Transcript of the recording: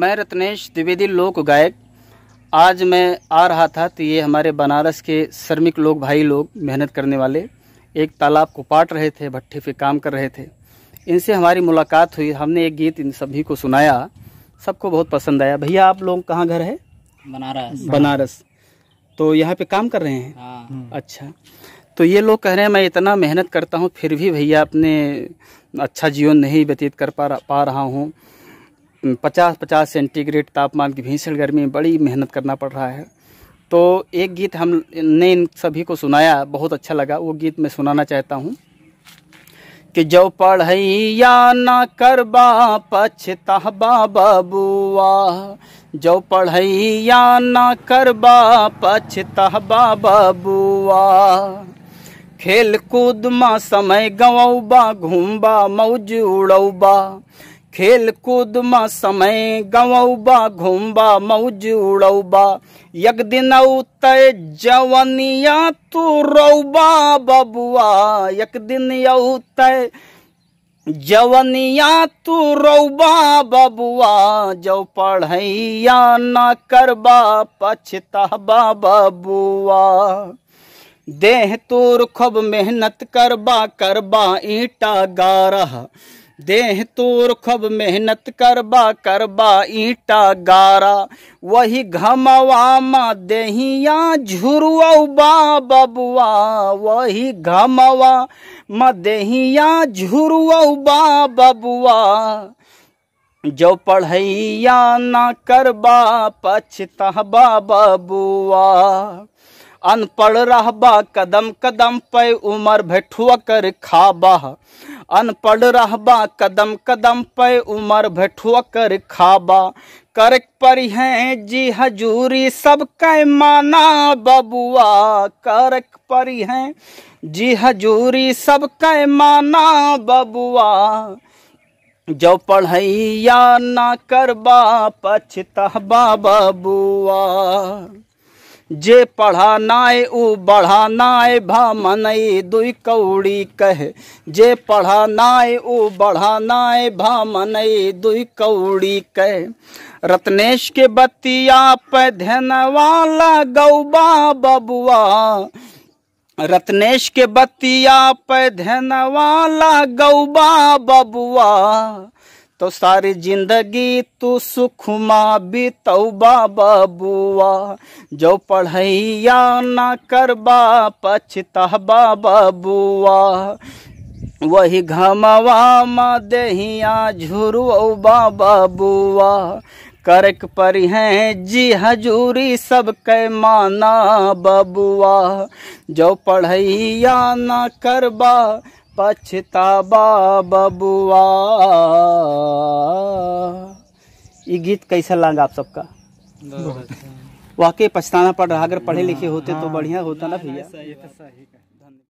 मैं रत्नेश द्विवेदी लोक गायक आज मैं आ रहा था तो ये हमारे बनारस के श्रमिक लोग भाई लोग मेहनत करने वाले एक तालाब को पाट रहे थे भट्टे पे काम कर रहे थे इनसे हमारी मुलाकात हुई हमने एक गीत इन सभी को सुनाया सबको बहुत पसंद आया भैया आप लोग कहाँ घर है बनारस बनारस तो यहाँ पे काम कर रहे हैं हाँ। हम्म। अच्छा तो ये लोग कह रहे हैं मैं इतना मेहनत करता हूँ फिर भी भैया अपने अच्छा जीवन नहीं व्यतीत कर पा पा रहा हूँ पचास पचास सेंटीग्रेड तापमान की भीषण गर्मी में बड़ी मेहनत करना पड़ रहा है तो एक गीत हम ने इन सभी को सुनाया बहुत अच्छा लगा वो गीत मैं सुनाना चाहता हूँ कि जो पढ़ैया ना करबा पछताबा बबुआ जो पढ़ैया ना करबा पछताबा बबुआ खेल कूद में समय गवाऊबा घूमबा मौज उड़ौबा खेलकूद मा समय गवाऊबा घूमबा मौज उड़ौबा यक दिन तय जवनिया तू रौबा बबुआ यक दिन तय जवनिया तू रौबा बबुआ जो पढ़ैया न करबा पछताबा बबुआ देह तोर खूब मेहनत करबा करबा ईटा गारह देह तोर खब मेहनत करबा करबा ईटा गारा वही घमवामा देहिया झुरुआ बा बबुआ वही घमवा म देहिया झुरुआ बा बबुआ जो पढ़ैया ना करबा पछताबा बबुआ अनपढ़ रहबा कदम कदम पे उमर भेठुआ कर खाबा अनपढ़ रहबा कदम कदम पे उमर भेठुआ कर खाबा करक पर हैं जी हजूरी सब कै माना बबुआ करक पर हैं जी हजूरी सब कै माना बबुआ जो पढ़ैया ना करबा पछतहबा बबुआ जे पढ़ा पढ़ानाय उ नाय भामनई दुई कौड़ी कह जे पढ़ा पढ़ानाय उ बढ़ा बढ़ानाय भामनई दुई कौड़ी कह रत्नेश के बतिया पे वाला गौबा बबुआ रत्नेश के बतिया पे धनवाला गौबा बबुआ तो सारी जिंदगी तू सुखमा बीतौ बाबा बुआ जो पढ़ैया ना करबा पछता बाबा बुआ वही घमवा मा देहिया झुरुओ बाबा बुआ करक पर हैं जी हजूरी सब के माना बबुआ जो पढ़ैया ना करबा पछतावा बबुआ ये गीत कैसा लगा आप सबका अच्छा। वाकई पछताना पड़ रहा अगर पढ़े लिखे होते तो हाँ। बढ़िया होता ना भैया